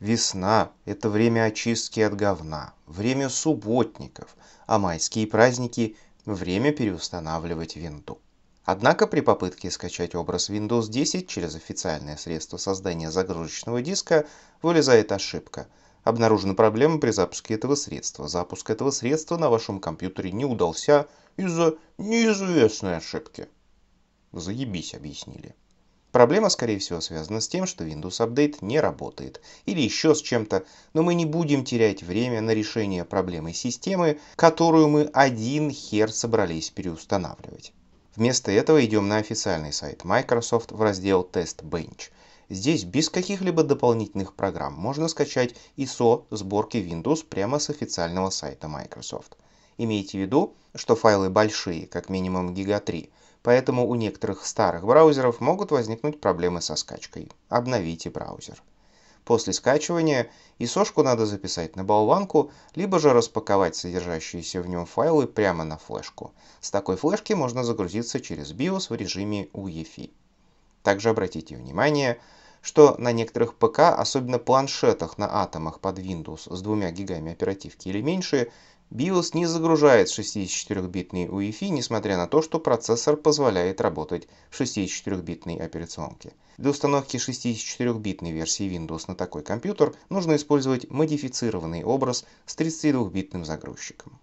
Весна – это время очистки от говна, время субботников, а майские праздники – время переустанавливать винду. Однако при попытке скачать образ Windows 10 через официальное средство создания загрузочного диска вылезает ошибка. обнаружены проблемы при запуске этого средства. Запуск этого средства на вашем компьютере не удался из-за неизвестной ошибки. Заебись, объяснили. Проблема, скорее всего, связана с тем, что Windows Update не работает или еще с чем-то, но мы не будем терять время на решение проблемы системы, которую мы один хер собрались переустанавливать. Вместо этого идем на официальный сайт Microsoft в раздел Test Bench. Здесь без каких-либо дополнительных программ можно скачать ISO сборки Windows прямо с официального сайта Microsoft. Имейте в виду, что файлы большие, как минимум гига 3, поэтому у некоторых старых браузеров могут возникнуть проблемы со скачкой. Обновите браузер. После скачивания и надо записать на болванку, либо же распаковать содержащиеся в нем файлы прямо на флешку. С такой флешки можно загрузиться через BIOS в режиме UEFI. Также обратите внимание, что на некоторых ПК, особенно планшетах на атомах под Windows с двумя гигами оперативки или меньше, BIOS не загружает 64-битный UEFI, несмотря на то, что процессор позволяет работать в 64-битной операционке. Для установки 64-битной версии Windows на такой компьютер нужно использовать модифицированный образ с 32-битным загрузчиком.